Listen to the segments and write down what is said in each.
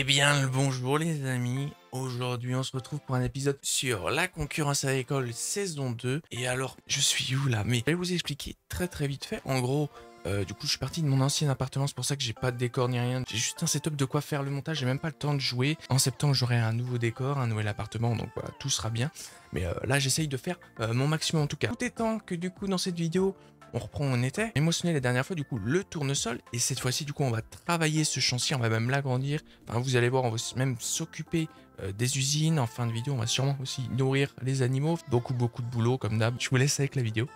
Eh bien, le bonjour les amis. Aujourd'hui, on se retrouve pour un épisode sur la concurrence à l'école saison 2. Et alors, je suis où là Mais je vais vous expliquer très très vite fait. En gros, euh, du coup, je suis parti de mon ancien appartement, c'est pour ça que j'ai pas de décor ni rien. J'ai juste un setup de quoi faire le montage, j'ai même pas le temps de jouer. En septembre, j'aurai un nouveau décor, un nouvel appartement, donc voilà, tout sera bien. Mais euh, là, j'essaye de faire euh, mon maximum en tout cas. Tout étant que du coup, dans cette vidéo, on reprend où on était. Émotionné la dernière fois, du coup, le tournesol. Et cette fois-ci, du coup, on va travailler ce chantier, on va même l'agrandir. Enfin, vous allez voir, on va même s'occuper euh, des usines. En fin de vidéo, on va sûrement aussi nourrir les animaux. Beaucoup, beaucoup de boulot, comme d'hab. Je vous laisse avec la vidéo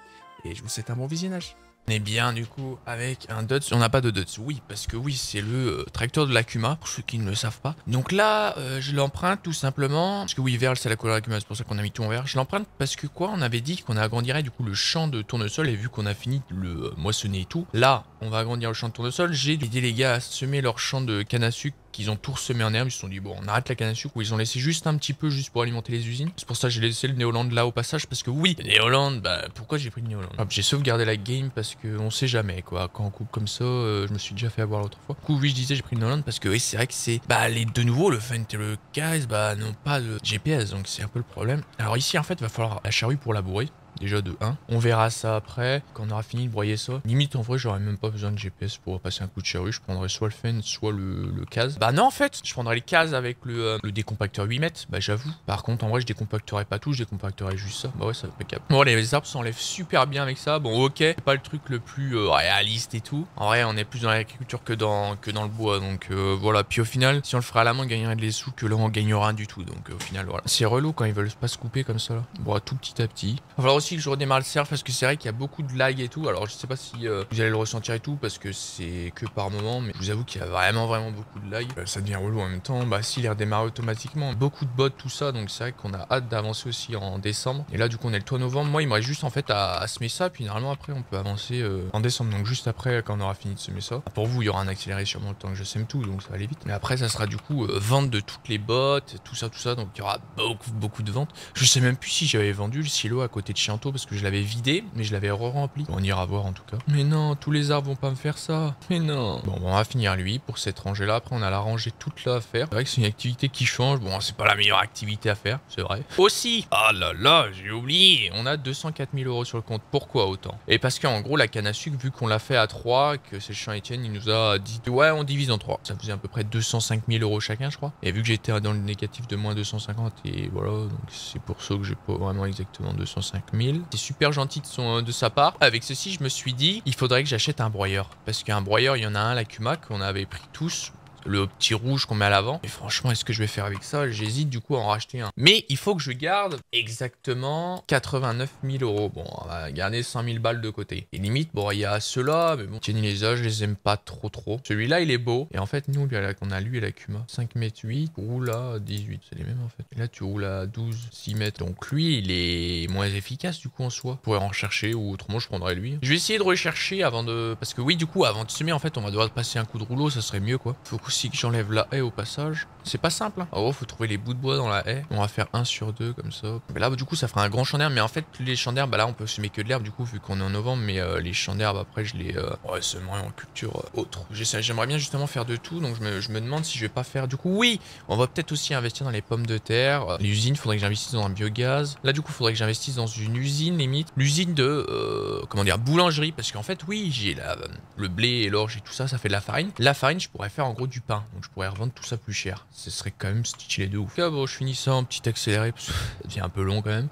et je vous souhaite un bon visionnage. On est bien du coup avec un Dutz. On n'a pas de Dutz, oui, parce que oui, c'est le euh, tracteur de l'Akuma, pour ceux qui ne le savent pas. Donc là, euh, je l'emprunte tout simplement, parce que oui, vert, c'est la couleur Akuma, c'est pour ça qu'on a mis tout en vert. Je l'emprunte parce que quoi, on avait dit qu'on agrandirait du coup le champ de tournesol, et vu qu'on a fini le euh, moissonner et tout, là, on va agrandir le champ de tournesol. J'ai aidé les gars à semer leur champ de canne à sucre qu'ils ont tout semé en herbe. Ils se sont dit, bon, on arrête la canne à sucre. Ou ils ont laissé juste un petit peu, juste pour alimenter les usines. C'est pour ça que j'ai laissé le Néoland là au passage, parce que oui, le bah pourquoi j'ai pris le Néoland ah, j'ai sauvegardé la game parce que on sait jamais, quoi. Quand on coupe comme ça, euh, je me suis déjà fait avoir l'autre fois. Du coup, oui, je disais, j'ai pris le Néoland parce que oui, c'est vrai que c'est. Bah, les de nouveau, le Fent et le Kais, bah, n'ont pas de GPS, donc c'est un peu le problème. Alors ici, en fait, va falloir la charrue pour labourer déjà de 1. On verra ça après, quand on aura fini de broyer ça. Limite, en vrai, j'aurais même pas besoin de GPS pour passer un coup de charrue. Je prendrais soit le fen, soit le, le case. Bah non, en fait, je prendrais les cases avec le, euh, décompacteur 8 mètres. Bah j'avoue. Par contre, en vrai, je décompacterai pas tout, je décompacterais juste ça. Bah ouais, ça va pas capable. Bon, les arbres s'enlèvent super bien avec ça. Bon, ok, pas le truc le plus euh, réaliste et tout. En vrai, on est plus dans l'agriculture que dans, que dans le bois, donc euh, voilà. Puis au final, si on le ferait à la main, on gagnerait des sous que là, on gagnera du tout. Donc au final, voilà. C'est relou quand ils veulent pas se couper comme ça, Bon, tout petit à petit aussi que je redémarre le surf parce que c'est vrai qu'il y a beaucoup de lag et tout. Alors je sais pas si euh, vous allez le ressentir et tout parce que c'est que par moment, mais je vous avoue qu'il y a vraiment vraiment beaucoup de lag. Euh, ça devient relou en même temps. Bah s'il est redémarré automatiquement, beaucoup de bots, tout ça, donc c'est vrai qu'on a hâte d'avancer aussi en décembre. Et là du coup on est le 3 novembre. Moi il me reste juste en fait à, semer ça, puis normalement après on peut avancer euh, en décembre, donc juste après quand on aura fini de semer ça. Pour vous il y aura un accéléré sûrement le temps que je sème tout, donc ça va aller vite. Mais après ça sera du coup vente de toutes les bottes, tout ça, tout ça, donc il y aura beaucoup beaucoup de ventes. Je sais même plus si j'avais vendu le silo à côté de parce que je l'avais vidé, mais je l'avais re-rempli. On ira voir en tout cas. Mais non, tous les arbres vont pas me faire ça. Mais non. Bon, on va finir lui pour cette rangée-là. Après, on a la rangée toute là à faire. C'est vrai que c'est une activité qui change. Bon, c'est pas la meilleure activité à faire, c'est vrai. Aussi, ah là là, j'ai oublié. On a 204 000 euros sur le compte. Pourquoi autant Et parce qu'en gros, la canne à sucre, vu qu'on l'a fait à 3, que c'est le champ Étienne, il nous a dit ouais, on divise en 3. Ça faisait à peu près 205 000 euros chacun, je crois. Et vu que j'étais dans le négatif de moins 250, et voilà, donc c'est pour ça que j'ai pas vraiment exactement 205 000. C'est super gentil de, de sa part. Avec ceci, je me suis dit, il faudrait que j'achète un broyeur. Parce qu'un broyeur, il y en a un, la qu'on avait pris tous le petit rouge qu'on met à l'avant. mais franchement, est-ce que je vais faire avec ça J'hésite du coup à en racheter un. Mais il faut que je garde exactement 89 000 euros. Bon, on va garder 100 000 balles de côté. Et limite, bon, il y a ceux-là, mais bon, les a, je les aime pas trop trop. Celui-là, il est beau. Et en fait, nous, on a lui et la Kuma. 5 mètres 8, roule à 18. C'est les mêmes en fait. Et là, tu roules à 12, 6 mètres. Donc lui, il est moins efficace du coup en soi. Je pourrais en rechercher ou autrement, je prendrais lui. Je vais essayer de rechercher avant de... Parce que oui, du coup, avant de semer, en fait, on va devoir passer un coup de rouleau. Ça serait mieux quoi si que j'enlève la haie au passage. C'est pas simple. Hein. Oh, faut trouver les bouts de bois dans la haie. On va faire un sur deux comme ça. Mais là, du coup, ça fera un grand champ Mais en fait, les champs bah là, on peut semer que de l'herbe, du coup, vu qu'on est en novembre. Mais euh, les champs d'herbe, après, je les euh, semerai en culture euh, autre. J'aimerais bien justement faire de tout. Donc, je me, demande si je vais pas faire. Du coup, oui, on va peut-être aussi investir dans les pommes de terre. Euh, L'usine, faudrait que j'investisse dans un biogaz. Là, du coup, il faudrait que j'investisse dans une usine, limite. L'usine de, comment dire, boulangerie. Parce qu'en fait, oui, j'ai le blé et l'orge et tout ça, ça fait de la farine. La farine, je pourrais faire en gros du donc je pourrais revendre tout ça plus cher. Ce serait quand même stylé de ouf. Ah bon, je finis ça en petit accéléré parce que ça devient un peu long quand même.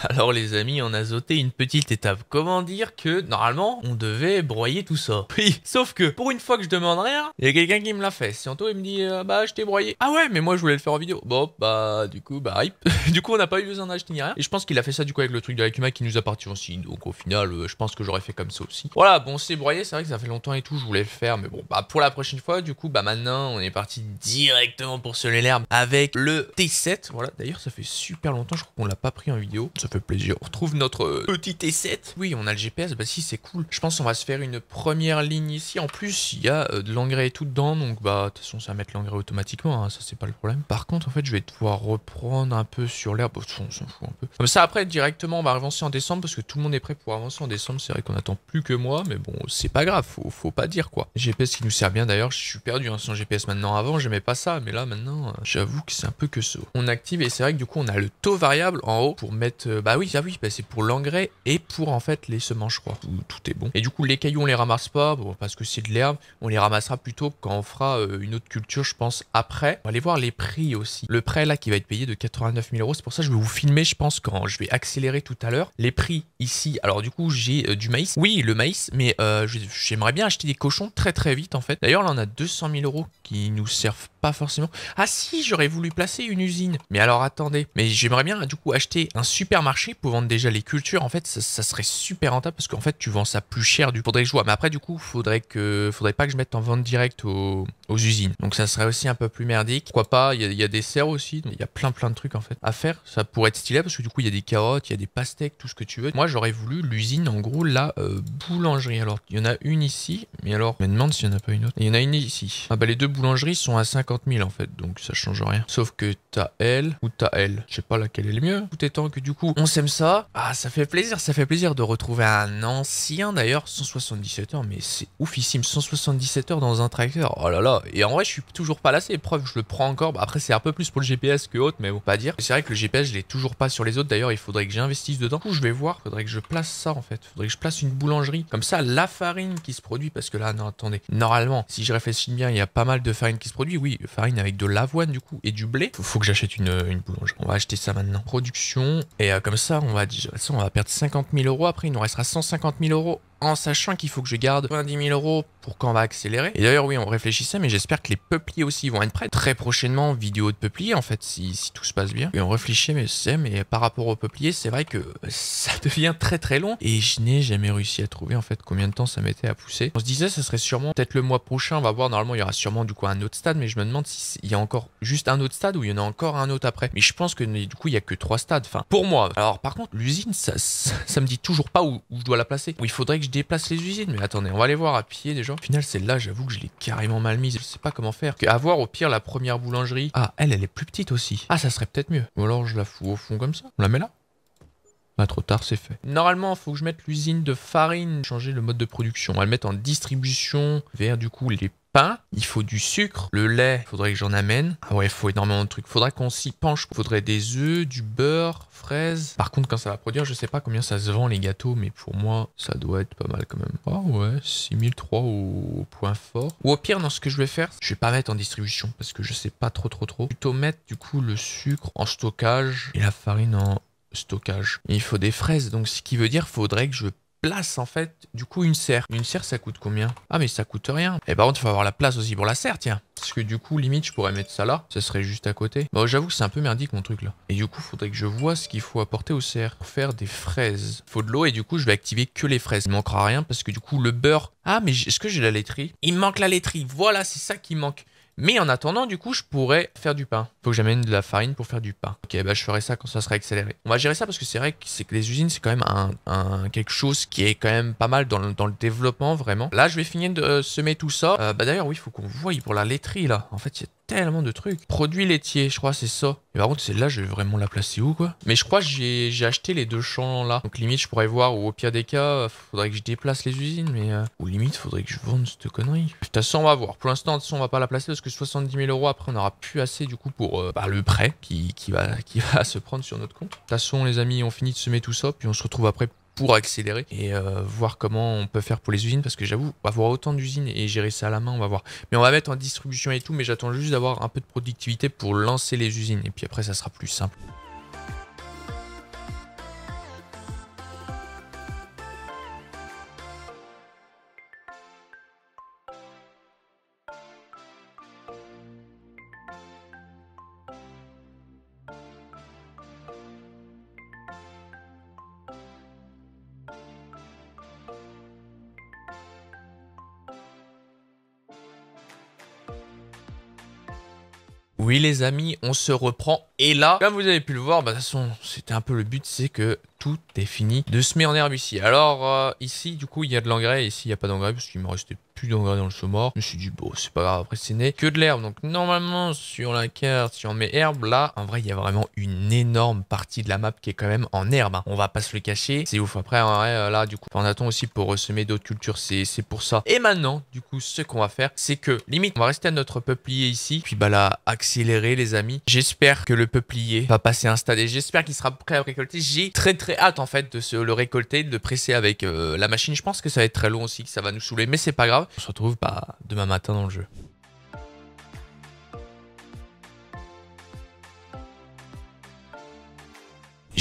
Alors les amis, on a zoté une petite étape. Comment dire que normalement on devait broyer tout ça Oui, sauf que pour une fois que je demande rien, il y a quelqu'un qui me l'a fait. Surtout il me dit euh, bah je t'ai broyé. Ah ouais, mais moi je voulais le faire en vidéo. Bon bah du coup bah hype. du coup on n'a pas eu besoin d'acheter ni rien. Et je pense qu'il a fait ça du coup avec le truc de la Kuma qui nous appartient aussi. Donc au final, euh, je pense que j'aurais fait comme ça aussi. Voilà, bon c'est broyé, c'est vrai que ça fait longtemps et tout, je voulais le faire, mais bon bah pour la prochaine fois, du coup bah maintenant on est parti directement pour se l'herbe avec le T7. Voilà, d'ailleurs ça fait super longtemps, je crois qu'on l'a pas pris en vidéo fait plaisir. On retrouve notre euh, petit T7. Oui, on a le GPS, bah si, c'est cool. Je pense qu'on va se faire une première ligne ici. En plus, il y a euh, de l'engrais et tout dedans, donc bah, de toute façon, ça va mettre l'engrais automatiquement, hein, ça, c'est pas le problème. Par contre, en fait, je vais devoir reprendre un peu sur l'herbe. on s'en fout un peu. Comme ça, après, directement, on va avancer en décembre, parce que tout le monde est prêt pour avancer en décembre. C'est vrai qu'on attend plus que moi, mais bon, c'est pas grave, faut, pas dire quoi. GPS qui nous sert bien d'ailleurs, je suis perdu hein, sans GPS maintenant. Avant, j'aimais pas ça, mais là, maintenant, euh, j'avoue que c'est un peu que ça. On active, et c'est vrai que du coup, on a le taux variable en haut pour mettre bah oui, ah oui, bah c'est pour l'engrais et pour en fait les semences, je crois. Tout, est bon. Et du coup, les cailloux, on les ramasse pas parce que c'est de l'herbe. On les ramassera plutôt quand on fera euh, une autre culture, je pense, après. On va aller voir les prix aussi. Le prêt là qui va être payé de 89 000 euros. C'est pour ça que je vais vous filmer, je pense, quand je vais accélérer tout à l'heure. Les prix ici. Alors du coup, j'ai euh, du maïs. Oui, le maïs, mais euh, j'aimerais bien acheter des cochons très très vite en fait. D'ailleurs, là, on a 200 000 euros qui nous servent pas forcément. Ah si, j'aurais voulu placer une usine. Mais alors attendez, mais j'aimerais bien du coup acheter un supermarché pour vendre déjà les cultures. En fait, ça, serait super rentable parce qu'en fait, tu vends ça plus cher du faudrait que je vois. Mais après, du coup, faudrait que faudrait pas que je mette en vente directe aux, usines. Donc ça serait aussi un peu plus merdique. Pourquoi pas Il y, a des serres aussi. Il y a plein plein de trucs en fait à faire. Ça pourrait être stylé parce que du coup, il y a des carottes, il y a des pastèques, tout ce que tu veux. Moi, j'aurais voulu l'usine en gros la euh, boulangerie. Alors il y en a une ici, mais alors je me demande s'il y en a pas une autre. Il y en a une ici. Ah bah les deux boulangeries sont à 50 50 000 en fait, donc ça change rien. Sauf que t'as elle ou t'as elle. Je sais pas laquelle est le mieux. Tout étant que du coup, on s'aime ça. Ah, ça fait plaisir, ça fait plaisir de retrouver un ancien d'ailleurs. 177 heures, mais c'est oufissime. 177 heures dans un tracteur. Oh là là. Et en vrai, je suis toujours pas lassé. Preuve, je le prends encore. Bah, après, c'est un peu plus pour le GPS que autre, mais bon, pas dire. C'est vrai que le GPS, je l'ai toujours pas sur les autres. D'ailleurs, il faudrait que j'investisse dedans. ou je vais voir. Faudrait que je place ça en fait. Faudrait que je place une boulangerie. Comme ça, la farine qui se produit. Parce que là, non, attendez. Normalement, si je réfléchis bien, il y a pas mal de farine qui se produit. Oui, farine avec de l'avoine du coup et du blé. Faut, que j'achète une, une, boulange. On va acheter ça maintenant. Production. Et euh, comme ça, on va, ça, on va perdre 50 000 euros. Après, il nous restera 150 000 euros en sachant qu'il faut que je garde 20 000 euros pour quand on va accélérer. Et d'ailleurs, oui, on réfléchissait, mais j'espère que les peupliers aussi vont être prêts. Très prochainement, vidéo de peupliers, en fait, si, si tout se passe bien. Et on réfléchit, mais c'est, mais par rapport aux peupliers, c'est vrai que ça devient très très long. Et je n'ai jamais réussi à trouver, en fait, combien de temps ça mettait à pousser. On se disait, ça serait sûrement peut-être le mois prochain, on va voir. Normalement, il y aura sûrement du coup un autre stade, mais je me demande s'il y a encore juste un autre stade ou il y en a encore un autre après. Mais je pense que du coup, il y a que trois stades. Enfin, pour moi. Alors, par contre, l'usine, ça, ça, me dit toujours pas où, où je dois la placer. Où il faudrait que je déplace les usines. Mais attendez, on va aller voir à pied déjà. Au final, celle-là, j'avoue que je l'ai carrément mal mise. Je sais pas comment faire. Avoir au pire la première boulangerie. Ah, elle, elle est plus petite aussi. Ah, ça serait peut-être mieux. Ou alors je la fous au fond comme ça. On la met là Pas bah, trop tard, c'est fait. Normalement, faut que je mette l'usine de farine, changer le mode de production. Elle met en distribution vers du coup les pain, il faut du sucre, le lait, faudrait que j'en amène. Ah ouais, il faut énormément de trucs. Faudra qu'on s'y penche. Faudrait des œufs, du beurre, fraises. Par contre, quand ça va produire, je sais pas combien ça se vend les gâteaux, mais pour moi, ça doit être pas mal quand même. Ah ouais, 6003 au point fort. Ou au pire, dans ce que je vais faire, je vais pas mettre en distribution parce que je sais pas trop trop trop. Plutôt mettre du coup le sucre en stockage et la farine en stockage. il faut des fraises, donc ce qui veut dire faudrait que je place en fait du coup une serre. Une serre ça coûte combien Ah mais ça coûte rien. Et par contre il faut avoir la place aussi pour la serre tiens. Parce que du coup limite je pourrais mettre ça là. Ça serait juste à côté. Bon j'avoue que c'est un peu merdique mon truc là. Et du coup faudrait que je vois ce qu'il faut apporter aux serres. Pour faire des fraises. faut de l'eau et du coup je vais activer que les fraises. Il manquera rien parce que du coup le beurre... Ah mais est-ce que j'ai la laiterie Il manque la laiterie. Voilà c'est ça qui manque. Mais en attendant, du coup, je pourrais faire du pain. Faut que j'amène de la farine pour faire du pain. Ok, bah je ferai ça quand ça sera accéléré. On va gérer ça parce que c'est vrai que que les usines, c'est quand même un, quelque chose qui est quand même pas mal dans le, développement, vraiment. Là, je vais finir de euh, semer tout ça. Euh, bah d'ailleurs, oui, il faut qu'on voie pour la laiterie, là. En fait, il y a tellement de trucs. Produits laitiers, je crois, c'est ça. Et par contre, celle-là, je vais vraiment la placer où, quoi Mais je crois que j'ai acheté les deux champs, là. Donc, limite, je pourrais voir, où, au pire des cas, euh, faudrait que je déplace les usines, mais... Euh, ou limite, faudrait que je vende cette connerie. De toute façon, on va voir. Pour l'instant, on va pas la placer, parce que 70 000 euros, après, on n'aura plus assez, du coup, pour euh, bah, le prêt qui, qui, va, qui va se prendre sur notre compte. De toute façon, les amis, on finit de semer tout ça, puis on se retrouve après pour accélérer et euh, voir comment on peut faire pour les usines parce que j'avoue, avoir autant d'usines et gérer ça à la main, on va voir. Mais on va mettre en distribution et tout, mais j'attends juste d'avoir un peu de productivité pour lancer les usines et puis après ça sera plus simple. Oui les amis, on se reprend. Et là, comme vous avez pu le voir, bah, de toute façon, c'était un peu le but, c'est que tout est fini de semer en herbe ici. Alors euh, ici, du coup, il y a de l'engrais. Ici, il n'y a pas d'engrais parce qu'il me restait plus d'engrais dans le mort Je me suis dit, bon, c'est pas grave, après c'est né que de l'herbe. Donc normalement, sur la carte, si on met herbe, là, en vrai, il y a vraiment une énorme partie de la map qui est quand même en herbe. Hein. On va pas se le cacher, c'est ouf. Après, en vrai, euh, là, du coup, on attend aussi pour ressemer d'autres cultures, c'est pour ça. Et maintenant, du coup, ce qu'on va faire, c'est que, limite, on va rester à notre peuplier ici, puis bah là, accélérer, les amis. J'espère que le peuplier va passer un stade j'espère qu'il sera prêt à récolter. J'ai très, très très hâte en fait de se le récolter, de presser avec euh, la machine. Je pense que ça va être très long aussi, que ça va nous saouler, mais c'est pas grave. On se retrouve pas demain matin dans le jeu.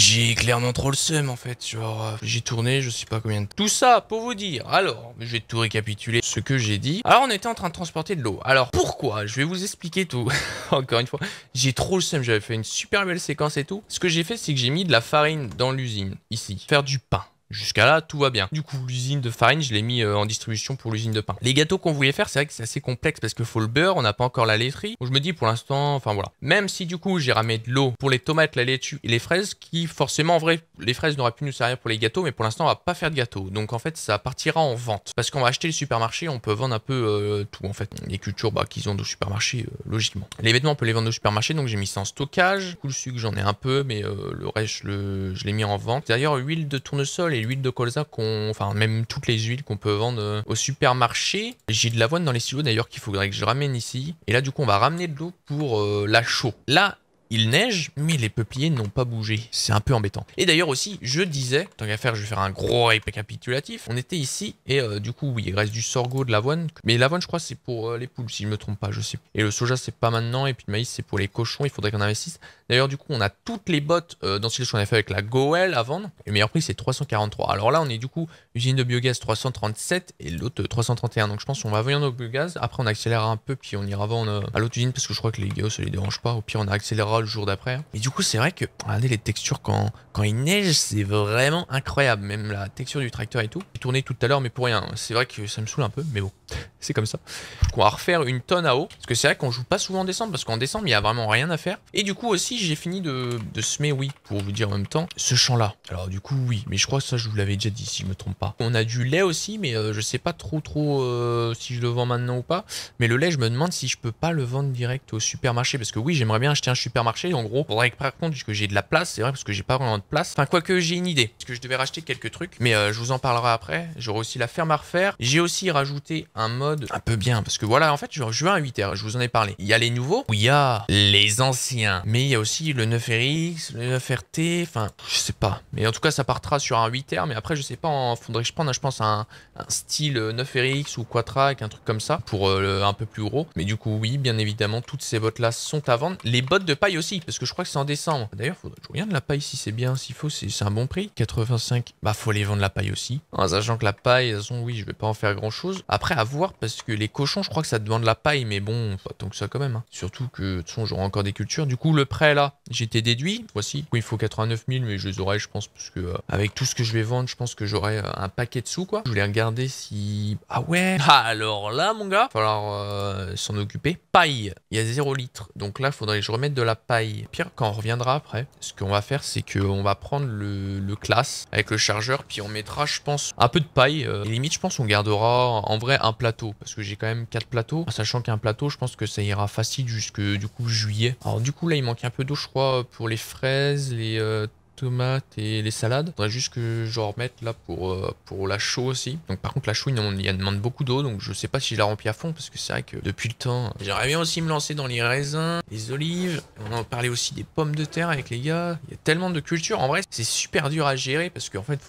j'ai clairement trop le seum en fait. Genre, euh, j'ai tourné, je sais pas combien de temps. Tout ça pour vous dire. Alors, je vais tout récapituler ce que j'ai dit. Alors, on était en train de transporter de l'eau. Alors, pourquoi Je vais vous expliquer tout. Encore une fois, j'ai trop le seum. J'avais fait une super belle séquence et tout. Ce que j'ai fait, c'est que j'ai mis de la farine dans l'usine, ici. Faire du pain. Jusqu'à là, tout va bien. Du coup, l'usine de farine, je l'ai mis euh, en distribution pour l'usine de pain. Les gâteaux qu'on voulait faire, c'est vrai que c'est assez complexe parce qu'il faut le beurre, on n'a pas encore la laiterie. Donc, je me dis pour l'instant, enfin voilà. Même si du coup, j'ai ramé de l'eau pour les tomates, la laitue et les fraises, qui forcément, en vrai, les fraises n'auraient pu nous servir pour les gâteaux, mais pour l'instant, on va pas faire de gâteaux. Donc en fait, ça partira en vente. Parce qu'on va acheter les supermarchés. on peut vendre un peu euh, tout en fait. Les cultures bah, qu'ils ont de supermarché, euh, logiquement. Les vêtements, on peut les vendre au supermarché, donc j'ai mis ça en stockage. Du coup, le sucre, j'en ai un peu, mais le reste, je l'ai mis en vente. D'ailleurs, huile de tournesol l'huile de colza qu'on, enfin même toutes les huiles qu'on peut vendre euh, au supermarché. J'ai de l'avoine dans les silos d'ailleurs qu'il faudrait que je ramène ici. Et là du coup on va ramener de l'eau pour euh, la chaux. Là il neige, mais les peupliers n'ont pas bougé. C'est un peu embêtant. Et d'ailleurs aussi, je disais, tant qu'à faire, je vais faire un gros récapitulatif. On était ici, et euh, du coup, oui, il reste du sorgho, de l'avoine. Mais l'avoine, je crois, c'est pour euh, les poules, si je me trompe pas, je sais. Et le soja, c'est pas maintenant, et puis le maïs, c'est pour les cochons, il faudrait qu'on investisse. D'ailleurs, du coup, on a toutes les bottes euh, dans ce qu'on a fait avec la Goel à vendre. Et le meilleur prix, c'est 343. Alors là, on est du coup, usine de biogaz 337 et l'autre 331. Donc je pense qu'on va venir nos biogaz. Après, on accélérera un peu, puis on ira vendre à l'autre usine, parce que je crois que les gars, ça les dérange pas. Au pire, on accélérera le jour d'après. Et du coup, c'est vrai que, regardez les textures quand, quand il neige, c'est vraiment incroyable. Même la texture du tracteur et tout. J'ai tourné tout à l'heure, mais pour rien. C'est vrai que ça me saoule un peu, mais bon c'est comme ça. On va refaire une tonne à eau, parce que c'est vrai qu'on joue pas souvent en décembre, parce qu'en décembre, il y a vraiment rien à faire. Et du coup aussi, j'ai fini de, de, semer, oui, pour vous dire en même temps, ce champ-là. Alors du coup, oui, mais je crois que ça, je vous l'avais déjà dit, si je me trompe pas. On a du lait aussi, mais euh, je sais pas trop trop euh, si je le vends maintenant ou pas. Mais le lait, je me demande si je peux pas le vendre direct au supermarché, parce que oui, j'aimerais bien acheter un supermarché. En gros, faudrait que par contre, que j'ai de la place, c'est vrai, parce que j'ai pas vraiment de place. Enfin, que j'ai une idée, parce que je devais racheter quelques trucs, mais euh, je vous en parlerai après. J'aurai aussi la ferme à refaire. J'ai aussi rajouté un mode un peu bien. Parce que voilà, en fait, je juin à 8h, je vous en ai parlé. Il y a les nouveaux, il y a les anciens. Mais il y a aussi le 9RX, le 9RT, enfin, je sais pas. Mais en tout cas, ça partra sur un 8R. Mais après, je sais pas, en, faudrait je prenne, je pense, à un style 9RX euh, ou Quatrac, un truc comme ça, pour euh, un peu plus gros. Mais du coup, oui, bien évidemment, toutes ces bottes-là sont à vendre. Les bottes de paille aussi, parce que je crois que c'est en décembre. D'ailleurs, faudrait que je la paille si c'est bien, s'il faut, c'est un bon prix. 85, bah, faut les vendre la paille aussi. En sachant que la paille, de oui, je vais pas en faire grand-chose. Après, à voir parce que les cochons, je crois que ça demande la paille, mais bon, pas tant que ça quand même. Hein. Surtout que, de toute façon, j'aurai encore des cultures. Du coup, le prêt là, j'étais déduit. Voici. il faut 89 000, mais je les aurai, je pense, parce que euh, avec tout ce que je vais vendre, je pense que j'aurai euh, un paquet de sous, quoi. Je voulais regarder si... Ah ouais Alors là, mon gars, il va falloir euh, s'en occuper. Paille, il y a 0 litres Donc là, il faudrait que je remette de la paille. Pire, quand on reviendra après, ce qu'on va faire, c'est qu'on va prendre le, le, classe avec le chargeur, puis on mettra, je pense, un peu de paille. Et limite, je pense, on gardera en vrai un plateau parce que j'ai quand même 4 plateaux. Sachant qu'un plateau, je pense que ça ira facile jusque du coup juillet. Alors du coup là, il manque un peu d'eau, je crois, pour les fraises, les euh, tomates et les salades. Faudrait juste que je remette là pour, euh, pour la chaux aussi. Donc par contre la chaux, il, y a demande beaucoup d'eau, donc je sais pas si je la remplis à fond parce que c'est vrai que depuis le temps, j'aimerais bien aussi me lancer dans les raisins, les olives. On en parlait aussi des pommes de terre avec les gars. Il y a tellement de cultures. En vrai, c'est super dur à gérer parce qu'en fait,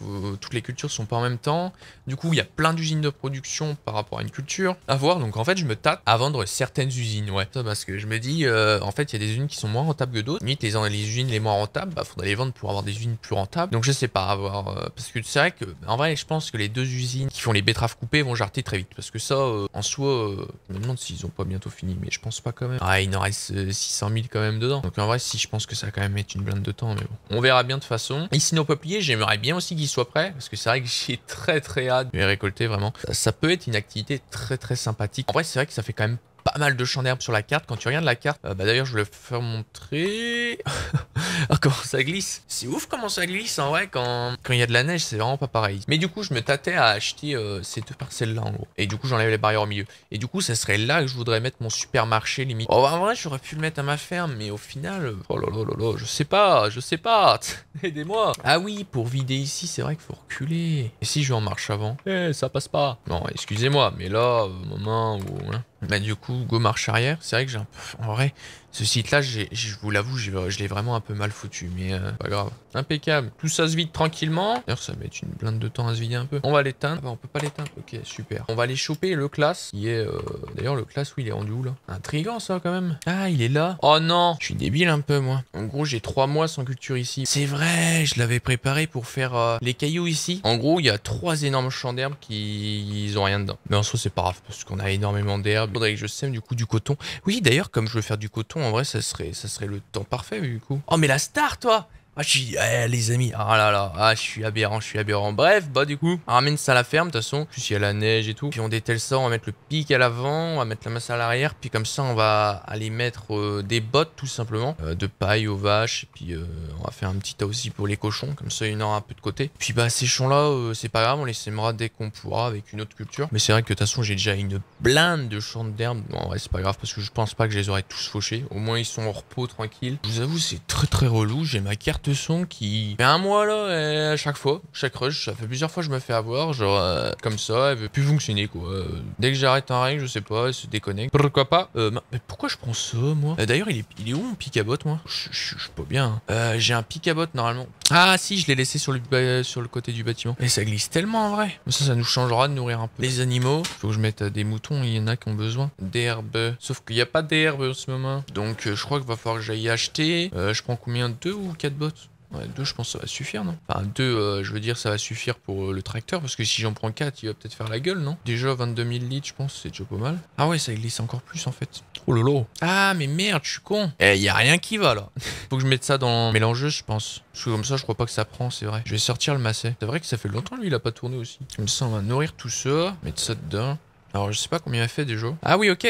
toutes les cultures sont pas en même temps. Du coup, il y a plein d'usines de production par rapport à une culture à voir. Donc en fait, je me tape à vendre certaines usines, ouais. parce que je me dis, euh, en fait, il y a des usines qui sont moins rentables que d'autres. Limite, les, les usines les moins rentables, bah, faudrait les vendre pour avoir des usines plus rentables. Donc je sais pas, avoir, euh, parce que c'est vrai que, en vrai, je pense que les deux usines qui font les betteraves coupées vont jarter très vite. Parce que ça, euh, en soi, euh, je me demande s'ils ont pas bientôt fini, mais je pense pas quand même. Ah, il en reste 600 000 quand même dedans. Donc en vrai, si je pense que ça va quand même être une blinde de temps, mais bon. On verra bien de façon. Ici, nos peupliers, j'aimerais bien aussi qu'ils soient prêts, parce que c'est vrai que j'ai très très hâte de les récolter vraiment. Ça, ça, peut être une activité très très sympathique. En vrai, c'est vrai que ça fait quand même mal de champs d'herbe sur la carte. Quand tu regardes la carte, euh, bah d'ailleurs, je vais le faire montrer. ah, comment ça glisse C'est ouf comment ça glisse, en vrai. quand il y a de la neige, c'est vraiment pas pareil. Mais du coup, je me tâtais à acheter euh, ces deux parcelles-là, en gros. Et du coup, j'enlève les barrières au milieu. Et du coup, ça serait là que je voudrais mettre mon supermarché limite. Oh, bah, en vrai, j'aurais pu le mettre à ma ferme, mais au final, euh, oh là là là là, je sais pas, je sais pas. Aidez-moi. Ah oui, pour vider ici, c'est vrai qu'il faut reculer. Et si je vais en marche avant Eh, ça passe pas. Non, excusez-moi, mais là, moment où... Bah du coup, go marche arrière, c'est vrai que j'ai un peu... En vrai, ce site-là, je vous l'avoue, je l'ai vraiment un peu mal foutu, mais euh, pas grave. Impeccable. Tout ça se vide tranquillement. D'ailleurs, ça met une blinde de temps à se vider un peu. On va l'éteindre. Ah bah, on peut pas l'éteindre. Ok, super. On va aller choper le classe, qui est... Euh, d'ailleurs, le classe, où il est en où, là Intriguant, ça, quand même. Ah, il est là. Oh non Je suis débile un peu, moi. En gros, j'ai trois mois sans culture ici. C'est vrai, je l'avais préparé pour faire euh, les cailloux ici. En gros, il y a trois énormes champs d'herbe qui n'ont ont rien dedans. Mais en soi, c'est pas grave, parce qu'on a énormément d'herbe. Faudrait que je sème, du coup, du coton. Oui, d'ailleurs, comme je veux faire du coton en vrai, ça serait, ça serait le temps parfait, du coup. Oh, mais la star, toi ah, je suis, eh, les amis, ah là là, ah, je suis aberrant, je suis aberrant. Bref, bah, du coup, on ramène ça à la ferme, de toute façon. Puis, il y a la neige et tout. Puis, on dételle ça, on va mettre le pic à l'avant, on va mettre la masse à l'arrière. Puis, comme ça, on va aller mettre euh, des bottes, tout simplement, euh, de paille aux vaches. Et puis, euh, on va faire un petit tas aussi pour les cochons. Comme ça, il y en aura un peu de côté. Puis, bah, ces champs-là, c'est pas grave, on les sèmera dès qu'on pourra avec une autre culture. Mais c'est vrai que, de toute façon, j'ai déjà une blinde de champs d'herbe. Bon, ouais, c'est pas grave parce que je pense pas que je les aurais tous fauchés. Au moins, ils sont au repos, tranquille. Je vous avoue, c'est très très relou. J'ai ma carte son qui fait un mois là, à chaque fois, chaque rush, ça fait plusieurs fois je me fais avoir, genre euh, comme ça, elle veut plus fonctionner quoi. Euh, dès que j'arrête un règle, je sais pas, elle se déconnecte. Pourquoi pas euh, Mais pourquoi je prends ça moi D'ailleurs, il est, il est où mon picabot moi Je suis pas bien. Hein. J'ai un pic à pickabot normalement. Ah si, je l'ai laissé sur le, sur le côté du bâtiment. Et ça glisse tellement en vrai. Ça, ça nous changera de nourrir un peu. Les animaux, faut que je mette des moutons, il y en a qui ont besoin d'herbe. Sauf qu'il n'y a pas d'herbe en ce moment. Donc je crois qu'il va falloir que j'aille acheter. je prends combien 2 ou 4 bottes Ouais, deux, je pense ça va suffire, non Enfin, deux, euh, je veux dire, ça va suffire pour euh, le tracteur, parce que si j'en prends quatre, il va peut-être faire la gueule, non Déjà, 22 000 litres, je pense, c'est déjà pas mal. Ah ouais, ça glisse encore plus, en fait. Oh lolo Ah, mais merde, je suis con Eh, y a rien qui va, là Faut que je mette ça dans mélangeuse, je pense. Parce que comme ça, je crois pas que ça prend, c'est vrai. Je vais sortir le masset. C'est vrai que ça fait longtemps, lui, il a pas tourné aussi. Comme ça, on va nourrir tout ça, mettre ça dedans. Alors, je sais pas combien il a fait déjà. Ah oui, ok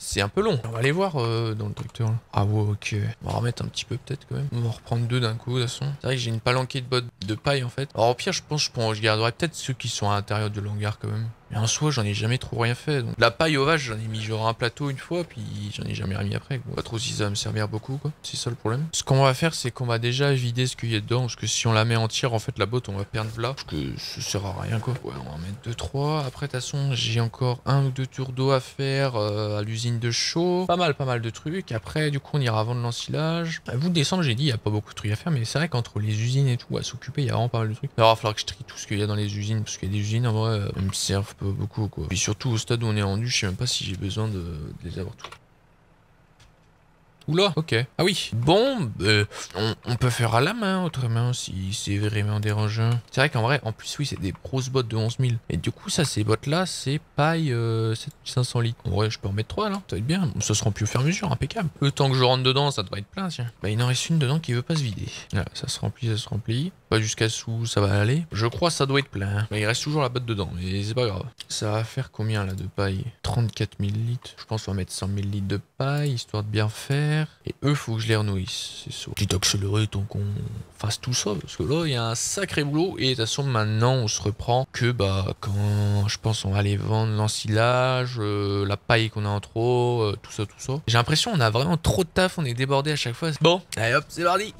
c'est un peu long. On va aller voir euh, dans le docteur Ah ouais, ok. On va remettre un petit peu peut-être quand même. On va reprendre deux d'un coup de toute façon. C'est vrai que j'ai une palanquée de bottes de paille en fait. Alors au pire, je pense que je, garderais garderai peut-être ceux qui sont à l'intérieur du longueur quand même. Mais en soi, j'en ai jamais trop rien fait. Donc, la paille ovage, j'en ai mis genre un plateau une fois, puis j'en ai jamais remis après. Pas trop si ça va me servir beaucoup, quoi. C'est ça le problème. Ce qu'on va faire, c'est qu'on va déjà vider ce qu'il y a dedans, parce que si on la met entière, en fait, la botte, on va perdre là. Parce que ça sert à rien, quoi. Ouais, on va en mettre deux, trois. Après, de toute façon, j'ai encore un ou deux tours d'eau à faire euh, à l'usine de chaud. Pas mal, pas mal de trucs. Après, du coup, on ira vendre l'ensilage. À bout de décembre, j'ai dit, il n'y a pas beaucoup de trucs à faire, mais c'est vrai qu'entre les usines et tout, à s'occuper, il y a vraiment pas mal de trucs. Alors, il va falloir que je trie tout ce qu'il y a dans les usines, parce qu'il y a des usines, en vrai, euh, me servent beaucoup quoi. Puis surtout au stade où on est rendu, je sais même pas si j'ai besoin de, les avoir tous. Oula, ok. Ah oui. Bon, euh, on, peut faire à la main autrement si c'est vraiment dérangeant. C'est vrai qu'en vrai, en plus, oui, c'est des grosses bottes de 11 000. Et du coup, ça, ces bottes-là, c'est paille 500 euh, 7500 litres. En vrai, je peux en mettre 3 là. Ça va être bien. Ça se plus au fur et à mesure, impeccable. Le temps que je rentre dedans, ça doit être plein, tiens. Bah, il en reste une dedans qui veut pas se vider. Là, ça se remplit, ça se remplit. Pas jusqu'à sous, ça va aller. Je crois que ça doit être plein. Hein. Mais il reste toujours la botte dedans, mais c'est pas grave. Ça va faire combien là de paille 34 000 litres. Je pense qu'on va mettre 100 000 litres de paille, histoire de bien faire. Et eux, faut que je les renouisse, c'est ça. Petit accéléré tant qu'on fasse tout ça, parce que là, il y a un sacré boulot. Et de toute façon, maintenant, on se reprend que bah quand je pense on va aller vendre l'ensilage, euh, la paille qu'on a en trop, euh, tout ça, tout ça. J'ai l'impression on a vraiment trop de taf, on est débordé à chaque fois. Bon, allez hop, c'est parti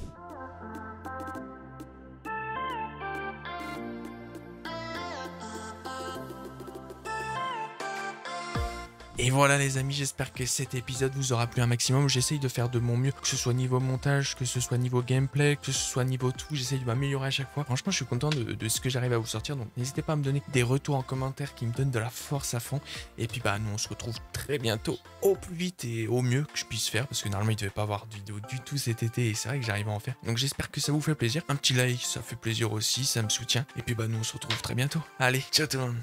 Et voilà les amis, j'espère que cet épisode vous aura plu un maximum. J'essaye de faire de mon mieux, que ce soit niveau montage, que ce soit niveau gameplay, que ce soit niveau tout. J'essaye de m'améliorer à chaque fois. Franchement, je suis content de, ce que j'arrive à vous sortir. Donc n'hésitez pas à me donner des retours en commentaire qui me donnent de la force à fond. Et puis bah nous on se retrouve très bientôt au plus vite et au mieux que je puisse faire. Parce que normalement il devait pas avoir de vidéo du tout cet été et c'est vrai que j'arrive à en faire. Donc j'espère que ça vous fait plaisir. Un petit like, ça fait plaisir aussi, ça me soutient. Et puis bah nous on se retrouve très bientôt. Allez, ciao tout le monde